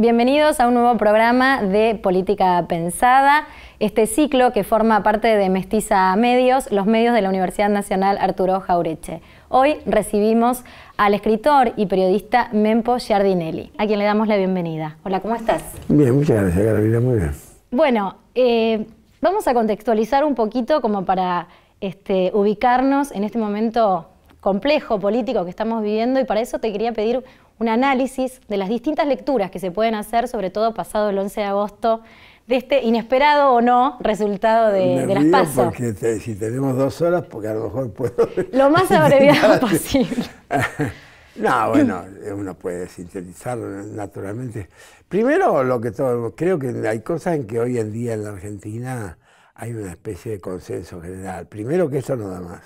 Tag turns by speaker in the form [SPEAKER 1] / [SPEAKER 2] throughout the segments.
[SPEAKER 1] Bienvenidos a un nuevo programa de Política Pensada, este ciclo que forma parte de Mestiza Medios, los medios de la Universidad Nacional Arturo Jaureche. Hoy recibimos al escritor y periodista Mempo Giardinelli, a quien le damos la bienvenida. Hola, ¿cómo estás?
[SPEAKER 2] Bien, muchas gracias, Carolina, muy bien.
[SPEAKER 1] Bueno, eh, vamos a contextualizar un poquito como para este, ubicarnos en este momento complejo político que estamos viviendo y para eso te quería pedir un análisis de las distintas lecturas que se pueden hacer, sobre todo pasado el 11 de agosto, de este inesperado o no resultado de, las PASO.
[SPEAKER 2] porque si tenemos dos horas, porque a lo mejor puedo... Lo más abreviado posible. no, bueno, uno puede sintetizarlo naturalmente. Primero, lo que todo, creo que hay cosas en que hoy en día en la Argentina hay una especie de consenso general. Primero, que eso no da más.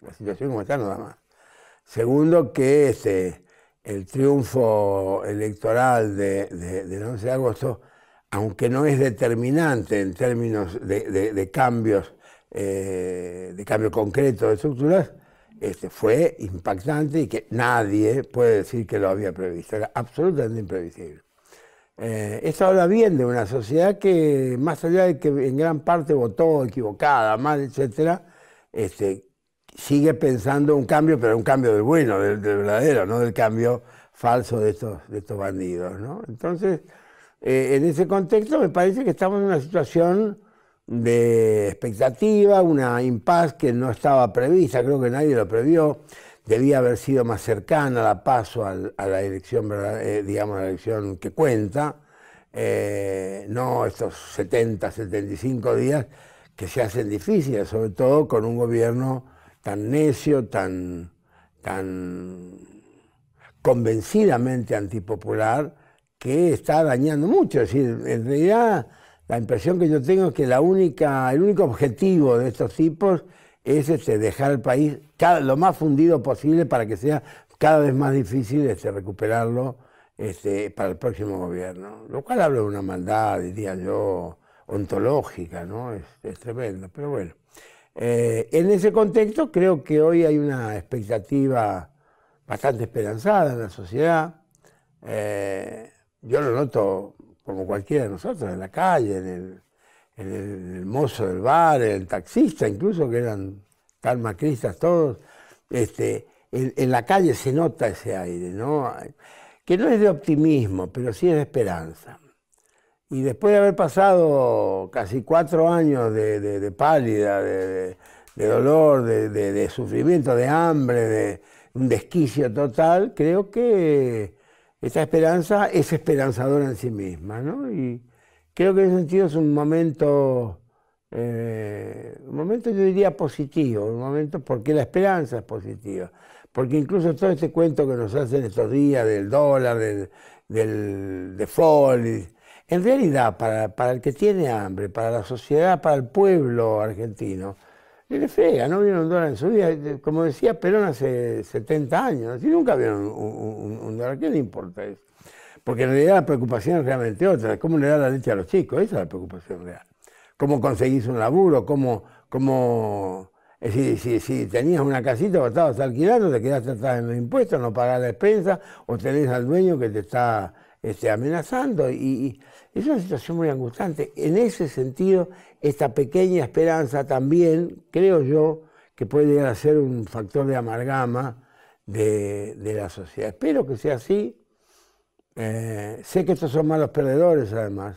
[SPEAKER 2] La situación como está no da más. Segundo, que este, el triunfo electoral del 11 de agosto, aunque no es determinante en términos de, cambios, concretos eh, de cambio concreto de estructuras, este, fue impactante y que nadie puede decir que lo había previsto, era absolutamente imprevisible. Eh, esto habla bien de una sociedad que, más allá de que en gran parte votó equivocada, mal, etcétera, este, sigue pensando un cambio, pero un cambio del bueno, del, verdadero, no del cambio falso de estos, de estos bandidos. Entonces, eh, en ese contexto me parece que estamos en una situación de expectativa, una impas que no estaba prevista, creo que nadie lo previó, debía haber sido más cercana la paso a, la elección, eh, digamos, la elección que cuenta, eh, no estos 70, 75 días que se hacen difíciles, sobre todo con un gobierno tan necio, tan, tan convencidamente antipopular, que está dañando mucho. Es decir, en realidad la impresión que yo tengo es que la única, el único objetivo de estos tipos es este, dejar el país cada, lo más fundido posible para que sea cada vez más difícil este, recuperarlo este, para el próximo gobierno. Lo cual habla de una maldad, diría yo, ontológica, ¿no? Es, es tremendo, pero bueno. Eh, en ese contexto creo que hoy hay una expectativa bastante esperanzada en la sociedad. Eh, yo lo noto como cualquiera de nosotros, en la calle, en el, mozo del bar, en el taxista, incluso que eran tan macristas todos. Este, en, la calle se nota ese aire, que no es de optimismo, pero sí es de esperanza. Y después de haber pasado casi cuatro años de, pálida, de, dolor, de, sufrimiento, de hambre, de un desquicio total, creo que esta esperanza es esperanzadora en sí misma. ¿no? Y creo que en ese sentido es un momento, eh, un momento yo diría positivo, un momento porque la esperanza es positiva. Porque incluso todo este cuento que nos hacen estos días del dólar, del, del default, en realidad, para, el que tiene hambre, para la sociedad, para el pueblo argentino, le frega, no vieron un dólar en su vida. Eh, como decía Perón hace 70 años, si nunca vieron un, dólar, ¿qué le importa eso? Porque en realidad la preocupación es realmente otra, cómo le da la leche a los chicos, esa es la preocupación real. Cómo conseguís un laburo, cómo... cómo es eh, si, tenías una casita o estabas alquilando, te quedaste atrás en los impuestos, no pagás la expensa o tenés al dueño que te está esté amenazando. Y, es una situación muy angustiante. En ese sentido, esta pequeña esperanza también, creo yo, que puede llegar a ser un factor de amalgama de, la sociedad. Espero que sea así. Eh, sé que estos son malos perdedores, además.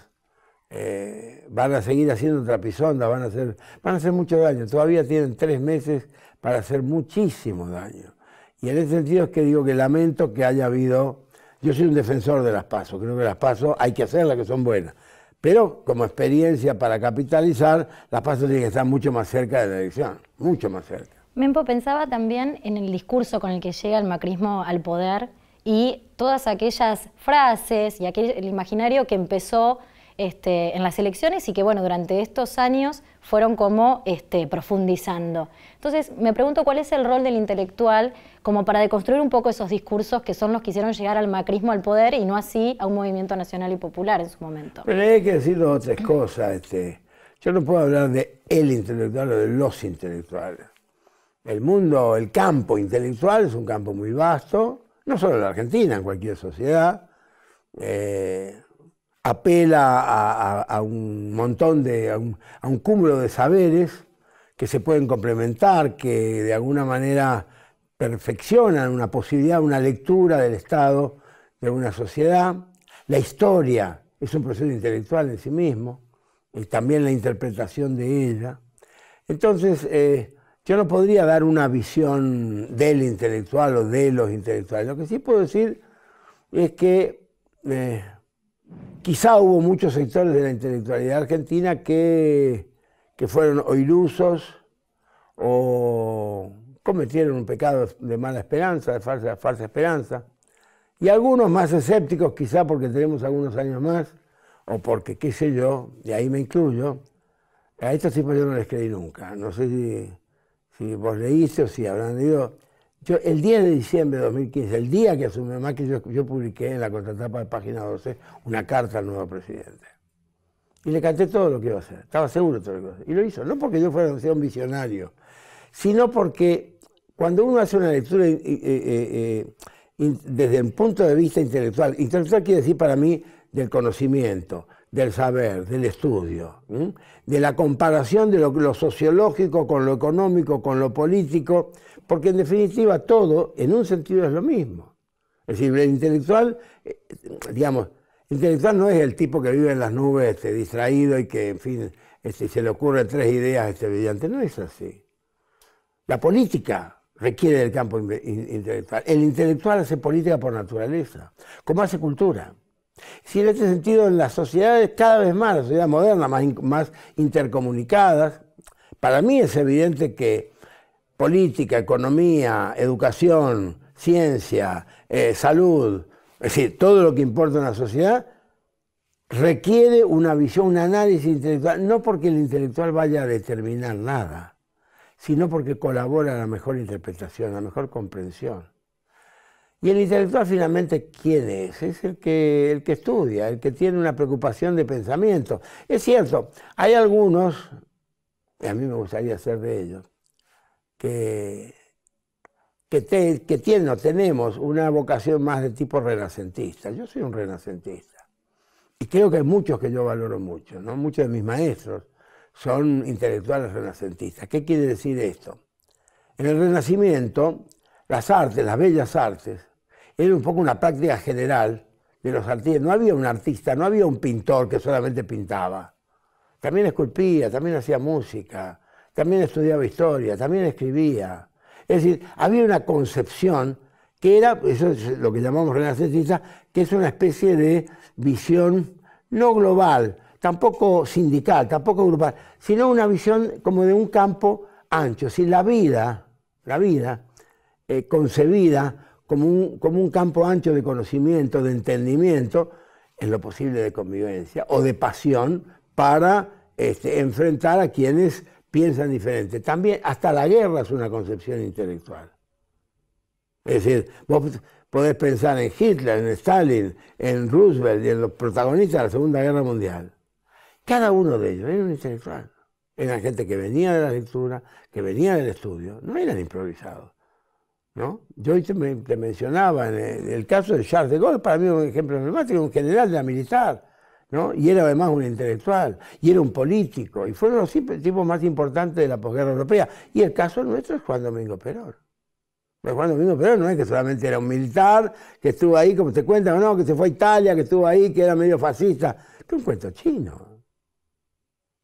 [SPEAKER 2] Eh, van a seguir haciendo trapisonda, van a hacer, van a hacer mucho daño. Todavía tienen tres meses para hacer muchísimo daño. Y en ese sentido es que digo que lamento que haya habido yo soy un defensor de las pasos, creo que las pasos hay que hacerlas, que son buenas. Pero como experiencia para capitalizar, las pasos tienen que estar mucho más cerca de la elección, mucho más cerca.
[SPEAKER 1] Mempo pensaba también en el discurso con el que llega el macrismo al poder y todas aquellas frases y aquel el imaginario que empezó este, en las elecciones y que bueno, durante estos años fueron como este, profundizando. Entonces me pregunto cuál es el rol del intelectual como para deconstruir un poco esos discursos que son los que hicieron llegar al macrismo al poder y no así a un movimiento nacional y popular en su momento.
[SPEAKER 2] Pero hay que decir dos o tres cosas. Este. Yo no puedo hablar de el intelectual o de los intelectuales. El mundo, el campo intelectual es un campo muy vasto, no solo en la Argentina, en cualquier sociedad. Eh, apela a, un montón de, a un, cúmulo de saberes que se pueden complementar, que de alguna manera perfeccionan una posibilidad, una lectura del estado de una sociedad. La historia es un proceso intelectual en sí mismo y también la interpretación de ella. Entonces, eh, yo no podría dar una visión del intelectual o de los intelectuales. Lo que sí puedo decir es que eh, Quizá hubo muchos sectores de la intelectualidad argentina que, fueron o ilusos o cometieron un pecado de mala esperanza, de falsa, falsa esperanza. Y algunos más escépticos, quizá porque tenemos algunos años más, o porque, qué sé yo, y ahí me incluyo, a estos tipos yo no les creí nunca. No sé si, si vos leíste o si habrán leído yo, el 10 de diciembre de 2015, el día que asumió más que yo publiqué en la contratapa de página 12 una carta al nuevo presidente. Y le canté todo lo que iba a hacer, estaba seguro de todo lo que iba a Y lo hizo, no porque yo fuera un visionario, sino porque cuando uno hace una lectura eh, eh, eh, desde el punto de vista intelectual, intelectual quiere decir para mí del conocimiento, del saber, del estudio, de la comparación de lo sociológico con lo económico, con lo político, porque en definitiva todo, en un sentido, es lo mismo. Es decir, el intelectual, eh, digamos, el intelectual no es el tipo que vive en las nubes, este, distraído y que, en fin, este, se le ocurren tres ideas este brillante. No es así. La política requiere del campo intelectual. El intelectual hace política por naturaleza, como hace cultura. Si en este sentido, en las sociedades cada vez más, las sociedades modernas, más intercomunicadas, para mí es evidente que política, economía, educación, ciencia, eh, salud, es decir, todo lo que importa en la sociedad, requiere una visión, un análisis intelectual, no porque el intelectual vaya a determinar nada, sino porque colabora a la mejor interpretación, a la mejor comprensión. Y el intelectual finalmente, ¿quién es? Es el que, el que estudia, el que tiene una preocupación de pensamiento. Es cierto, hay algunos, y a mí me gustaría ser de ellos, que, que, tenemos una vocación más de tipo renacentista. Yo soy un renacentista. Y creo que hay muchos que yo valoro mucho, ¿no? Muchos de mis maestros son intelectuales renacentistas. ¿Qué quiere decir esto? En el Renacimiento, las artes, las bellas artes, era un poco una práctica general de los artistas. No había un artista, no había un pintor que solamente pintaba. También esculpía, también hacía música, también estudiaba historia, también escribía. Es decir, había una concepción que era, eso es lo que llamamos renacentista, que es una especie de visión no global, tampoco sindical, tampoco grupal, sino una visión como de un campo ancho. Si la vida, la vida, eh, concebida como un, como un campo ancho de conocimiento, de entendimiento, en lo posible de convivencia o de pasión para este, enfrentar a quienes piensan diferente. También hasta la guerra es una concepción intelectual. Es decir, vos podés pensar en Hitler, en Stalin, en Roosevelt y en los protagonistas de la Segunda Guerra Mundial. Cada uno de ellos era un intelectual. Era gente que venía de la lectura, que venía del estudio, no eran improvisados. ¿no? Yo te, mencionaba en el, caso de Charles de Gaulle, para mí un ejemplo emblemático, un general de la militar, y era además un intelectual, y era un político, y fueron los tipos más importantes de la posguerra europea. Y el caso nuestro es Juan Domingo Perón. Pero Juan Domingo Perón no es que solamente era un militar, que estuvo ahí, como te cuenta no, que se fue a Italia, que estuvo ahí, que era medio fascista. Es un cuento chino.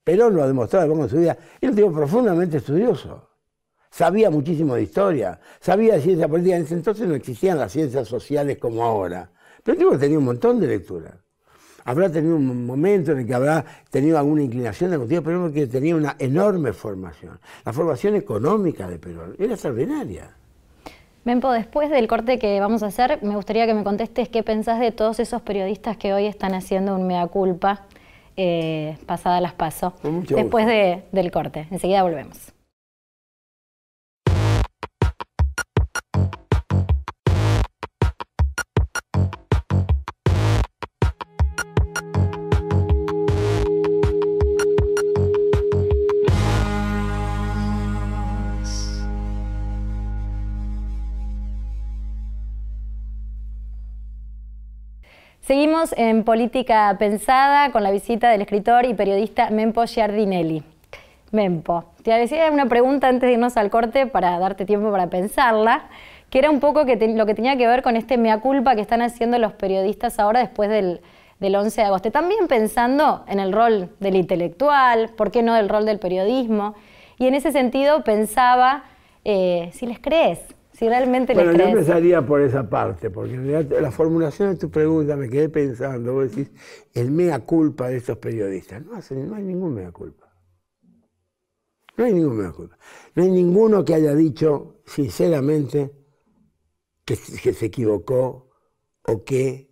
[SPEAKER 2] Perón lo ha demostrado en su vida. Era un tipo profundamente estudioso. Sabía muchísimo de historia, sabía de ciencia política. En ese entonces no existían las ciencias sociales como ahora. Pero el tipo tenía un montón de lecturas. Habrá tenido un momento en el que habrá tenido alguna inclinación de contigo pero que tenía una enorme formación. La formación económica de Perú era extraordinaria.
[SPEAKER 1] Mempo, después del corte que vamos a hacer, me gustaría que me contestes qué pensás de todos esos periodistas que hoy están haciendo un mea culpa eh, pasada las paso. Después del corte. Enseguida volvemos. Seguimos en Política Pensada con la visita del escritor y periodista Mempo Giardinelli. Mempo, te decía una pregunta antes de irnos al corte para darte tiempo para pensarla, que era un poco lo que tenía que ver con este mea culpa que están haciendo los periodistas ahora después del, 11 de agosto. También pensando en el rol del intelectual, ¿por qué no del rol del periodismo? Y en ese sentido pensaba eh, si les crees si realmente bueno, yo empezaría
[SPEAKER 2] por esa parte, porque en realidad la formulación de tu pregunta me quedé pensando, vos decís, el mea culpa de estos periodistas. No, no hay ningún mea culpa. No hay ningún mea culpa. No hay ninguno que haya dicho sinceramente que, se equivocó o que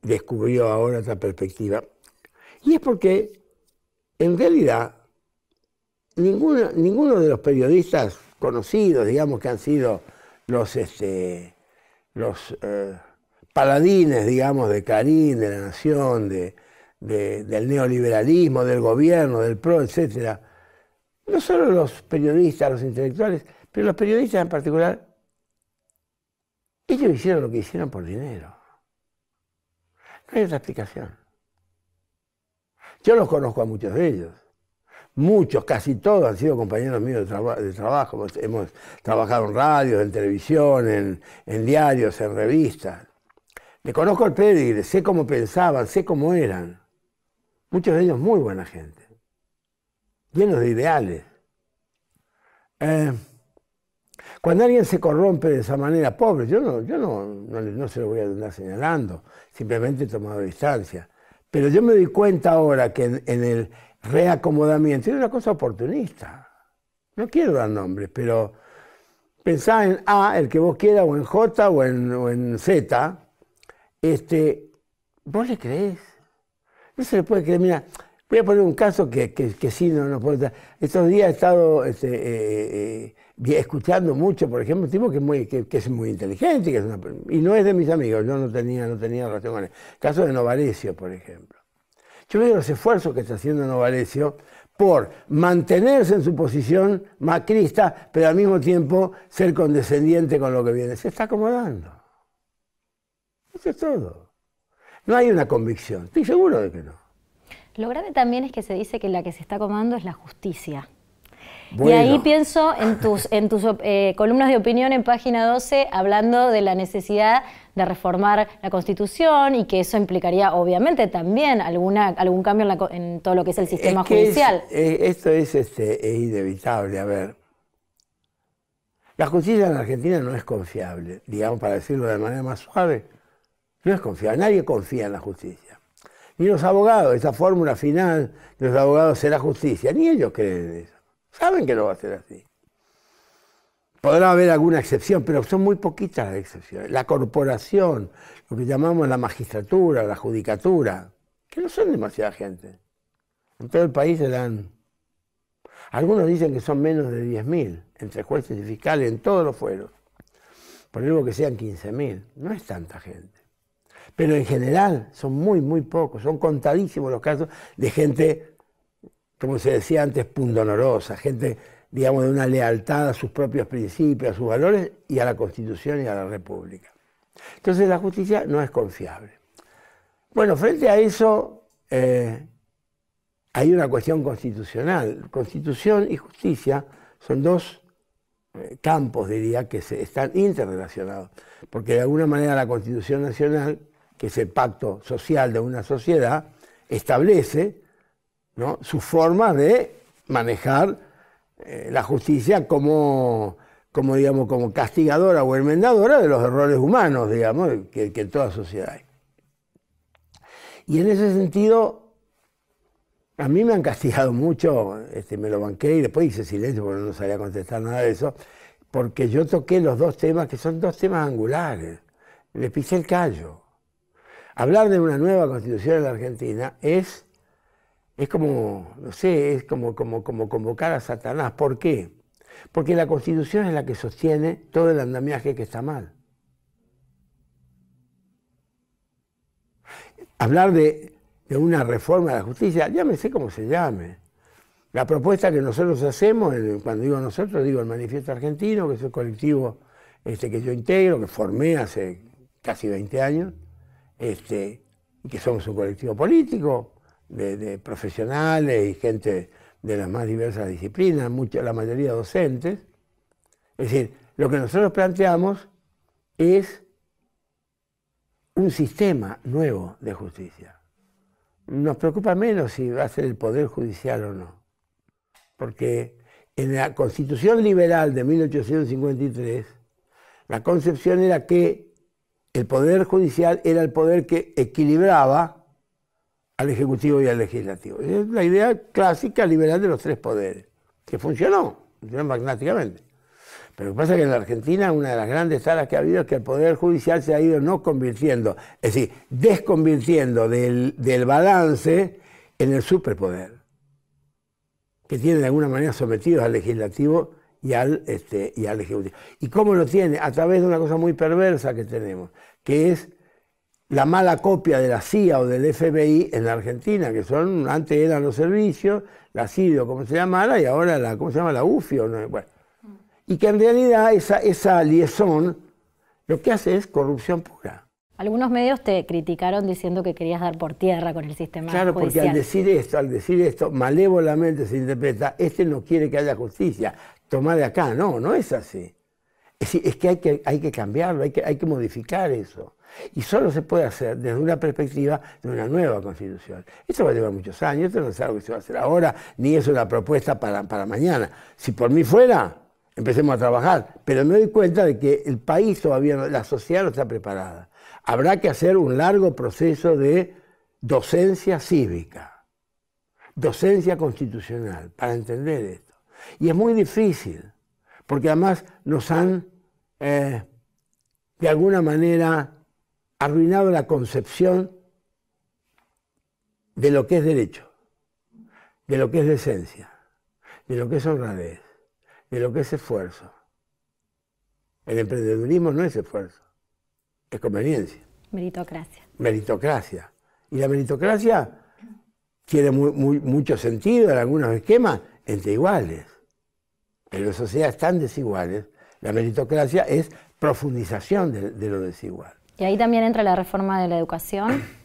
[SPEAKER 2] descubrió ahora esta perspectiva. Y es porque, en realidad, ninguno, ninguno de los periodistas conocidos, digamos, que han sido los, este, los eh, paladines, digamos, de Karim de la Nación, de, del neoliberalismo, del gobierno, del PRO, etc. No solo los periodistas, los intelectuales, pero los periodistas en particular, ellos hicieron lo que hicieron por dinero. No hay otra explicación. Yo los conozco a muchos de ellos muchos, casi todos han sido compañeros míos de, trabajo. hemos trabajado en radio, en televisión, en, diarios, en revistas. Le conozco el pedigre, sé cómo pensaban, sé cómo eran. Muchos de ellos muy buena gente, llenos de ideales. Eh, cuando alguien se corrompe de esa manera, pobre, yo no, yo no, se lo voy a andar señalando, simplemente he tomado distancia. Pero yo me doy cuenta ahora que en el, reacomodamiento. es una cosa oportunista. No quiero dar nombres, pero pensá en A, el que vos quieras, o en J, o en, Z. Este, ¿Vos le crees. No se le puede creer. Mira, voy a poner un caso que, que, sí no nos puede Estos días he estado este, eh, eh, eh, escuchando mucho, por ejemplo, un tipo que es muy, que, es muy inteligente y no es de mis amigos, yo no tenía, no tenía relación con él. Caso de Novarecio, por ejemplo. Yo veo los esfuerzos que está haciendo Novalesio por mantenerse en su posición macrista, pero al mismo tiempo ser condescendiente con lo que viene. Se está acomodando. Eso es todo. No hay una convicción. Estoy seguro de que no.
[SPEAKER 1] Lo grave también es que se dice que la que se está acomodando es la justicia. Y ahí pienso en tus, en tus eh, columnas de opinión en página 12, hablando de la necesidad de reformar la Constitución y que eso implicaría obviamente también alguna, algún cambio en, todo lo que es el sistema judicial.
[SPEAKER 2] Eh, esto es, este, inevitable, a ver. La justicia en Argentina no es confiable, digamos, para decirlo de manera más suave, no es confiable, nadie confía en la justicia. Ni los abogados, esa fórmula final de los abogados la justicia, ni ellos creen en eso. Saben que no va a ser así. Podrá haber alguna excepción, pero son muy poquitas las excepciones. La corporación, lo que llamamos la magistratura, la judicatura, que no son demasiada gente. En todo el país serán. Algunos dicen que son menos de 10.000 entre jueces y fiscales en todos los fueros. Por algo que sean 15.000, no es tanta gente. Pero en general son muy, muy pocos, son contadísimos los casos de gente, como se decía antes, pundonorosa, gente digamos, de una lealtad a sus propios principios, a sus valores y a la Constitución y a la República. Entonces la justicia no es confiable. Bueno, frente a eso eh, hay una cuestión constitucional. Constitución y justicia son dos eh, campos, diría, que están interrelacionados, porque de alguna manera la Constitución Nacional, que es el pacto social de una sociedad, establece su forma de manejar eh, la justicia como, como, digamos, como castigadora o enmendadora de los errores humanos, digamos, que, en toda sociedad hay. Y en ese sentido, a mí me han castigado mucho, este, me lo banqué y después hice silencio porque no sabía contestar nada de eso, porque yo toqué los dos temas que son dos temas angulares. Le pisé el callo. Hablar de una nueva constitución en la Argentina es es como, no sé, es como, como, como convocar a Satanás. ¿Por qué? Porque la constitución es la que sostiene todo el andamiaje que está mal. Hablar de, una reforma de la justicia, ya me sé cómo se llame. La propuesta que nosotros hacemos, cuando digo nosotros, digo el Manifiesto Argentino, que es el colectivo este, que yo integro, que formé hace casi 20 años, este, que somos un colectivo político, de, profesionales y gente de las más diversas disciplinas, mucha, la mayoría docentes. Es decir, lo que nosotros planteamos es un sistema nuevo de justicia. Nos preocupa menos si va a ser el Poder Judicial o no, porque en la Constitución Liberal de 1853, la concepción era que el Poder Judicial era el poder que equilibraba al Ejecutivo y al Legislativo. Es la idea clásica liberal de los tres poderes, que funcionó, funcionó magnáticamente. Pero lo que pasa es que en la Argentina una de las grandes salas que ha habido es que el Poder Judicial se ha ido no convirtiendo, es decir, desconvirtiendo del, balance en el superpoder, que tiene de alguna manera sometido al legislativo y al, este, y al ejecutivo. ¿Y cómo lo tiene? A través de una cosa muy perversa que tenemos, que es la mala copia de la CIA o del FBI en la Argentina, que son, antes eran los servicios, la CIDO, como se llamara, y ahora la, ¿cómo se llama? La UFI o no, Y que en realidad esa, esa lo que hace es corrupción pura.
[SPEAKER 1] Algunos medios te criticaron diciendo que querías dar por tierra con el sistema Claro, porque al decir
[SPEAKER 2] esto, al decir esto, malévolamente se interpreta, este no quiere que haya justicia, toma de acá, no, no es así. Es, que, hay que hay que cambiarlo, hay que, hay que modificar eso. Y solo se puede hacer desde una perspectiva de una nueva constitución. Esto va a llevar muchos años, esto no es algo que se va a hacer ahora, ni es una propuesta para, para mañana. Si por mí fuera, empecemos a trabajar, pero me doy cuenta de que el país todavía, la sociedad no está preparada. Habrá que hacer un largo proceso de docencia cívica, docencia constitucional, para entender esto. Y es muy difícil, porque además nos han eh, de alguna manera arruinado la concepción de lo que es derecho, de lo que es decencia, de lo que es honradez, de lo que es esfuerzo. El emprendedurismo no es esfuerzo, es conveniencia.
[SPEAKER 1] Meritocracia.
[SPEAKER 2] Meritocracia. Y la meritocracia tiene mucho sentido en algunos esquemas entre iguales. Pero las sociedades tan desiguales la meritocracia es profundización de, lo desigual.
[SPEAKER 1] ¿Y ahí también entra la reforma de la educación?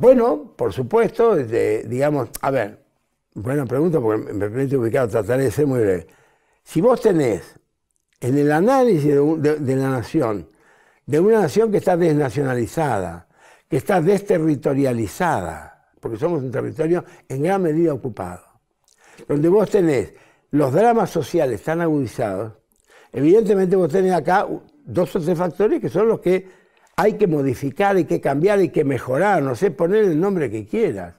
[SPEAKER 2] Bueno, por supuesto, digamos, a ver, buena pregunta porque me permite ubicar, trataré de ser muy breve. Si vos tenés en el análisis de, de, la nación, de una nación que está desnacionalizada, que está desterritorializada, porque somos un territorio en gran medida ocupado, donde vos tenés los dramas sociales tan agudizados, Evidentemente vos tenés acá dos o tres factores que son los que hay que modificar, y que cambiar, y que mejorar, no sé, poner el nombre que quieras.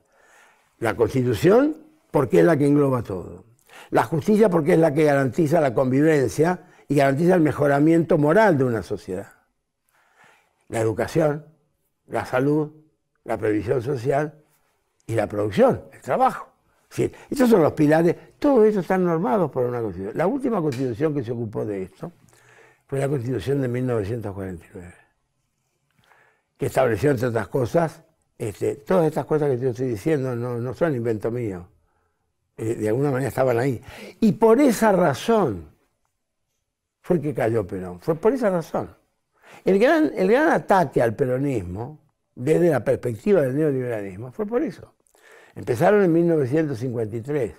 [SPEAKER 2] La Constitución, porque es la que engloba todo. La justicia, porque es la que garantiza la convivencia y garantiza el mejoramiento moral de una sociedad. La educación, la salud, la previsión social y la producción, el trabajo estos son los pilares, todos estos están normados por una constitución. La última constitución que se ocupó de esto fue la constitución de 1949, que estableció, entre otras cosas, este, todas estas cosas que yo estoy diciendo no, son invento mío. Eh, de alguna manera estaban ahí. Y por esa razón fue que cayó Perón, fue por esa razón. el gran ataque al peronismo, desde la perspectiva del neoliberalismo, fue por eso. Empezaron en 1953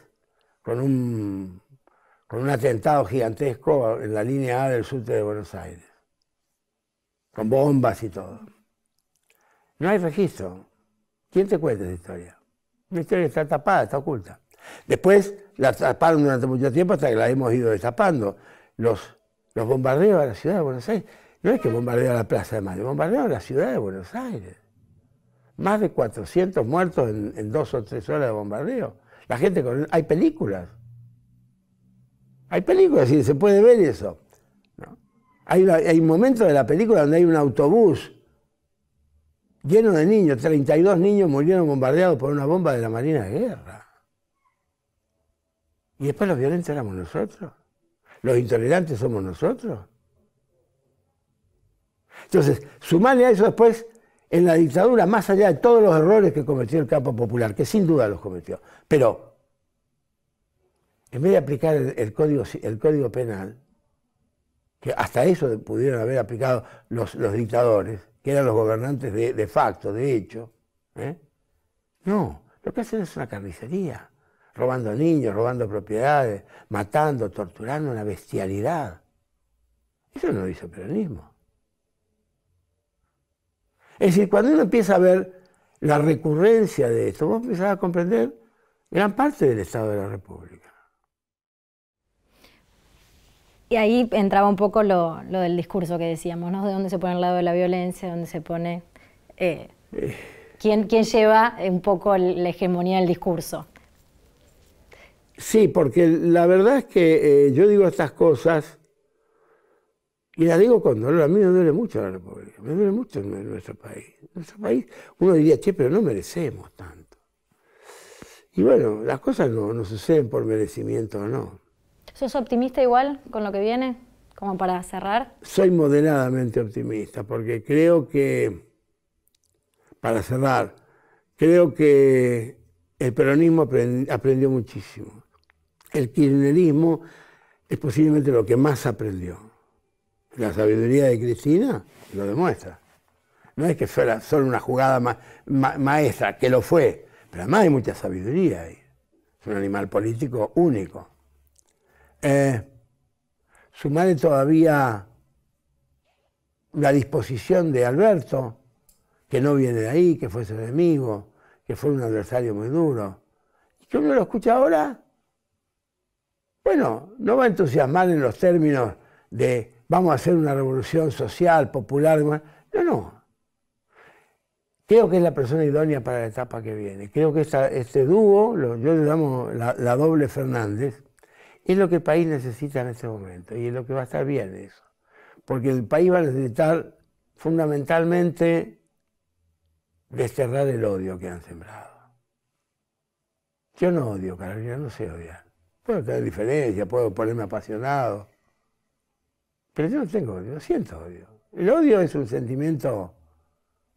[SPEAKER 2] con un, con un atentado gigantesco en la línea A del sur de Buenos Aires, con bombas y todo. No hay registro. ¿Quién te cuenta esa historia? Una historia está tapada, está oculta. Después la taparon durante mucho tiempo hasta que la hemos ido destapando. Los, los bombardeos a la ciudad de Buenos Aires. No es que bombardearon la Plaza de Mayo, bombardearon la ciudad de Buenos Aires. Más de 400 muertos en, dos o tres horas de bombardeo. La gente con... Hay películas. Hay películas y se puede ver eso. Hay, momentos un momento de la película donde hay un autobús lleno de niños. 32 niños murieron bombardeados por una bomba de la Marina de Guerra. Y después los violentos éramos nosotros. Los intolerantes somos nosotros. Entonces, sumarle a eso después en la dictadura, más allá de todos los errores que cometió el campo popular, que sin duda los cometió, pero en vez de aplicar el, código, penal, que hasta eso pudieron haber aplicado los, dictadores, que eran los gobernantes de, facto, de hecho, ¿eh? no, lo que hacen es una carnicería, robando niños, robando propiedades, matando, torturando, una bestialidad. Eso no lo hizo el peronismo. Es decir, cuando uno empieza a ver la recurrencia de esto, vos empieza a comprender gran parte del Estado de la República.
[SPEAKER 1] Y ahí entraba un poco lo, del discurso que decíamos, ¿no? De dónde se pone el lado de la violencia, dónde se pone... Eh, eh. ¿quién, lleva un poco la hegemonía del discurso?
[SPEAKER 2] Sí, porque la verdad es que eh, yo digo estas cosas y la digo con dolor, a mí me duele mucho la República, me duele mucho nuestro país. Nuestro país, uno diría, che, pero no merecemos tanto. Y bueno, las cosas no, suceden por merecimiento o no.
[SPEAKER 1] ¿Sos optimista igual con lo que viene, como para cerrar?
[SPEAKER 2] Soy moderadamente optimista, porque creo que, para cerrar, creo que el peronismo aprendió muchísimo. El kirchnerismo es posiblemente lo que más aprendió la sabiduría de Cristina lo demuestra. No es que fuera solo una jugada maestra, que lo fue, pero además hay mucha sabiduría ahí. Es un animal político único. Eh, su todavía la disposición de Alberto, que no viene de ahí, que fue su enemigo, que fue un adversario muy duro. Y que uno lo escucha ahora, bueno, no va a entusiasmar en los términos de vamos a hacer una revolución social, popular. No, no. Creo que es la persona idónea para la etapa que viene. Creo que este dúo, yo le llamo la, doble Fernández, es lo que el país necesita en este momento y es lo que va a estar bien eso. Porque el país va a necesitar fundamentalmente desterrar el odio que han sembrado. Yo no odio, Carolina, no sé odiar. Puedo tener diferencia, puedo ponerme apasionado pero yo no tengo odio, siento odio. El odio es un sentimiento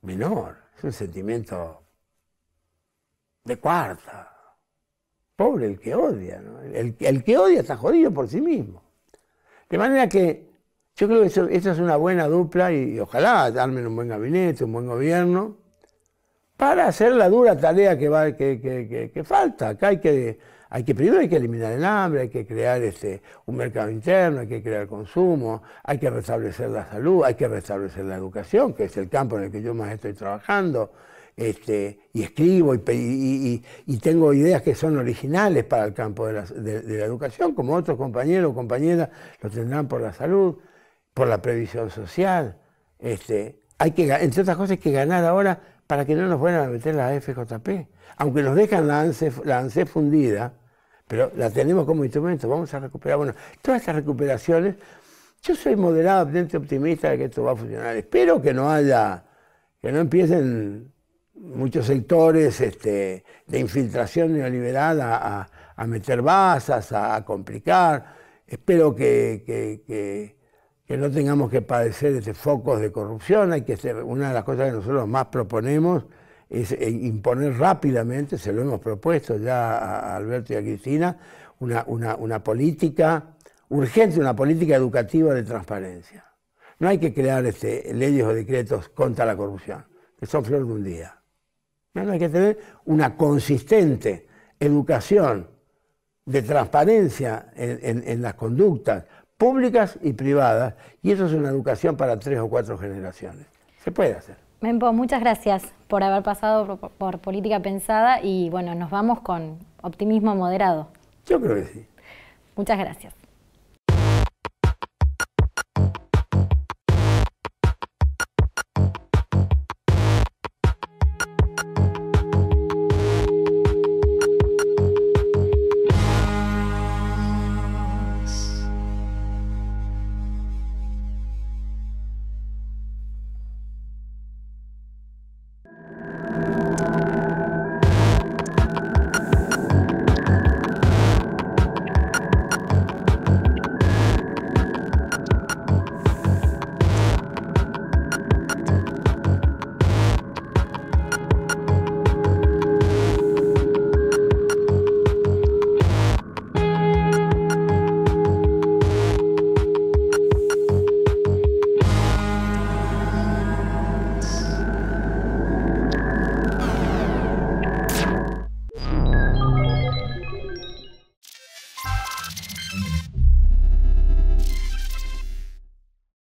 [SPEAKER 2] menor, es un sentimiento de cuarta. Pobre el que odia, ¿no? el, el, que odia está jodido por sí mismo. De manera que yo creo que eso, es una buena dupla y, ojalá darme un buen gabinete, un buen gobierno para hacer la dura tarea que, va, que, que, que, falta. hay que primero hay que eliminar el hambre, hay que crear este, un mercado interno, hay que crear consumo, hay que restablecer la salud, hay que restablecer la educación, que es el campo en el que yo más estoy trabajando, este, y escribo y, tengo ideas que son originales para el campo de la, educación, como otros compañeros o compañeras lo tendrán por la salud, por la previsión social. Este, hay que, entre otras cosas, hay que ganar ahora para que no nos vuelvan a meter la FJP. Aunque nos dejan la ANCE fundida, pero la tenemos como instrumento, vamos a recuperar. Bueno, todas estas recuperaciones, yo soy moderadamente optimista de que esto va a funcionar. Espero que no haya, que no empiecen muchos sectores este, de infiltración neoliberal a, a, a meter basas, a, complicar. Espero que, que, no tengamos que padecer este focos de corrupción. Hay que ser, una de las cosas que nosotros más proponemos es eh, imponer rápidamente, se lo hemos propuesto ya a Alberto y a Cristina, una, una, política urgente, una política educativa de transparencia. No hay que crear este, leyes o decretos contra la corrupción, que son flor de un día. No, hay que tener una consistente educación de transparencia en, las conductas públicas y privadas, y eso es una educación para tres o cuatro generaciones. Se puede hacer.
[SPEAKER 1] Mempo, muchas gracias por haber pasado por, por, Política Pensada y bueno, nos vamos con optimismo moderado. Yo creo que sí. Muchas gracias.